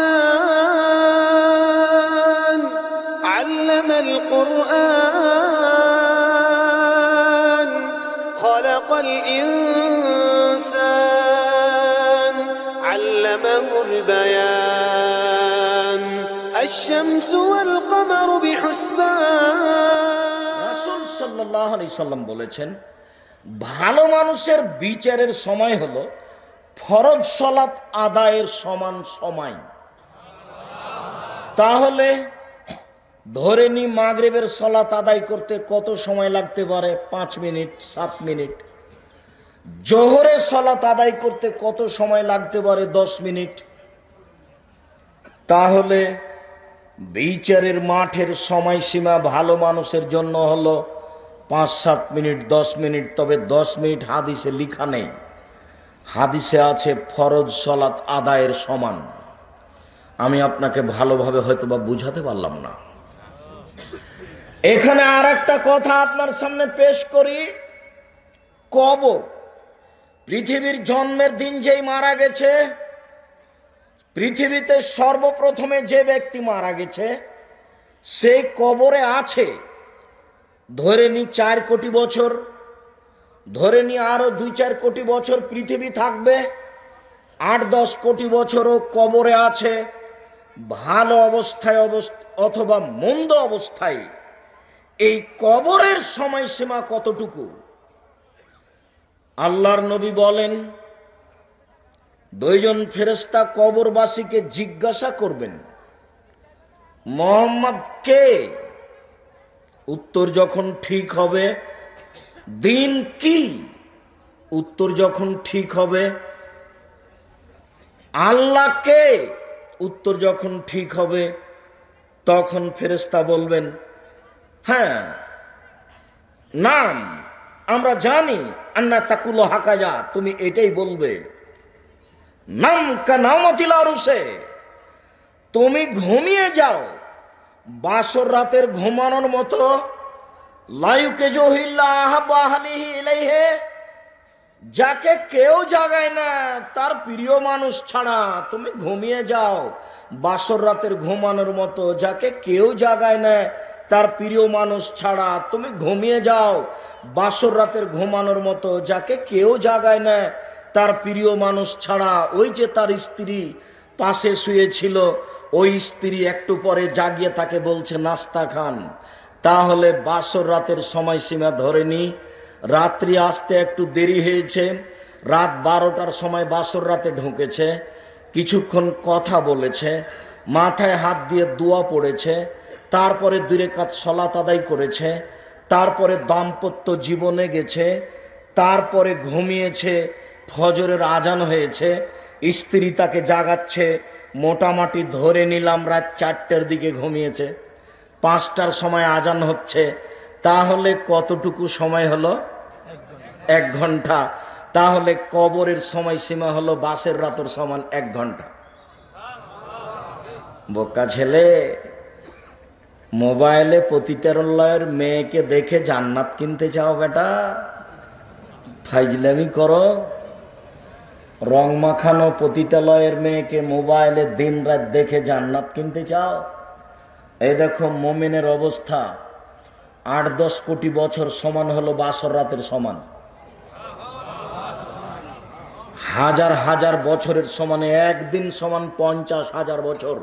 الرحمن علم القرآن خلق الإنسان علمه البيان الشمس والقمر بحسبان صلى الله عليه وسلم বলেছেন ভালো মানুষের বিচারের সময় হলো ফরজ সলাৎ আদায়ের সমান সময় তাহলে ধরে নি মাগরেবের সলাত আদায় করতে কত সময় লাগতে পারে পাঁচ মিনিট সাত মিনিট জোহরে সলাত আদায় করতে কত সময় লাগতে পারে দশ মিনিট তাহলে বিচারের মাঠের সময়সীমা ভালো মানুষের জন্য হলো পাঁচ সাত মিনিট দশ মিনিট তবে দশ মিনিট হাদিসে লিখা নেই হাদিসে আছে ফরজ সলাত আদায়ের সমান আমি আপনাকে ভালোভাবে হয়তো বা বুঝাতে পারলাম না এখানে আর একটা কথা আপনার সামনে পেশ করি কবর পৃথিবীর জন্মের দিন যেই মারা গেছে পৃথিবীতে সর্বপ্রথমে যে ব্যক্তি মারা গেছে সেই কবরে আছে ধরে নি চার কোটি বছর ধরে নি আরও দুই চার কোটি বছর পৃথিবী থাকবে আট দশ কোটি বছরও কবরে আছে ভালো অবস্থায় অথবা মন্দ অবস্থায় এই কবরের সময়সীমা কতটুকু আল্লাহর নবী বলেন দুইজন ফেরেস্তা কবরবাসীকে জিজ্ঞাসা করবেন মোহাম্মদ কে উত্তর যখন ঠিক হবে দিন কি উত্তর যখন ঠিক হবে আল্লাহ কে উত্তর যখন ঠিক হবে তখন ফেরেস্তা বলবেন হ্যাঁ নাম আমরা জানি আন্না তাকুল হাকাজা তুমি এটাই বলবে নাম কানামতিল আরুসে তুমি ঘুমিয়ে যাও বাসর রাতের ঘুমানোর মতো লায়ুকে জহিল্লাহ বাহালিহি ইলাইহে যাকে কেউ জাগায় না তার প্রিয় মানুষ ছাড়া তুমি ঘুমিয়ে যাও বাসর রাতের ঘুমানোর মতো যাকে কেউ জাগায় না তার প্রিয় মানুষ ছাড়া তুমি ঘুমিয়ে যাও বাসর রাতের ঘুমানোর মতো যাকে কেউ জাগায় না তার প্রিয় মানুষ ছাড়া ওই যে তার স্ত্রী পাশে শুয়েছিল ওই স্ত্রী একটু পরে জাগিয়ে তাকে বলছে নাস্তা খান তাহলে বাসর রাতের সময়সীমা ধরে নিই রাত্রি আসতে একটু দেরি হয়েছে রাত বারোটার সময় বাসর রাতে ঢুকেছে কিছুক্ষণ কথা বলেছে মাথায় হাত দিয়ে দোয়া পড়েছে তারপরে দূরে কাজ সলাত আদায় করেছে তারপরে দাম্পত্য জীবনে গেছে তারপরে ঘুমিয়েছে ফজরের আজান হয়েছে স্ত্রী তাকে জাগাচ্ছে মোটামুটি ধরে নিলাম রাত চারটার দিকে ঘুমিয়েছে পাঁচটার সময় আজান হচ্ছে তাহলে কতটুকু সময় হলো এক ঘন্টা তাহলে কবরের সময়সীমা হলো বাসের রাতর সমান এক ঘন্টা বোকা ছেলে মোবাইলে পতিতারল্লয়ের মেয়েকে দেখে জান্নাত কিনতে চাও বেটা ফাইজলামি করো রং মাখানো পতিতালয়ের মেয়েকে মোবাইলে দিন রাত দেখে জান্নাত কিনতে চাও এ দেখো মোমেনের অবস্থা আট দশ কোটি বছর সমান হলো বাসর রাতের সমান হাজার হাজার বছরের সমানে একদিন সমান পঞ্চাশ হাজার বছর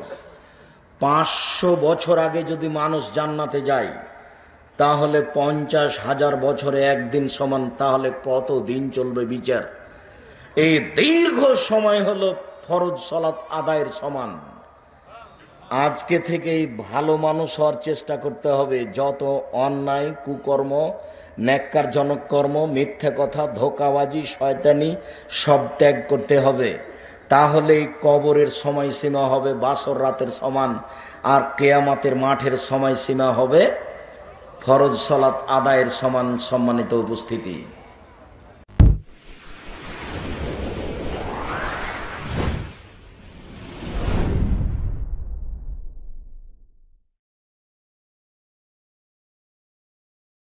পাঁচশো বছর আগে যদি মানুষ জান্নাতে যায় তাহলে পঞ্চাশ হাজার বছরে একদিন সমান তাহলে কত দিন চলবে বিচার এই দীর্ঘ সময় হলো ফরজ সলাৎ আদায়ের সমান আজকে থেকেই ভালো মানুষ হওয়ার চেষ্টা করতে হবে যত অন্যায় কুকর্ম ন্যাক্কার কর্ম মিথ্যে কথা ধোকাবাজি শয়তানি সব ত্যাগ করতে হবে তাহলেই কবরের সময়সীমা হবে বাসর রাতের সমান আর কেয়ামাতের মাঠের সময়সীমা হবে ফরজ সলাৎ আদায়ের সমান সম্মানিত উপস্থিতি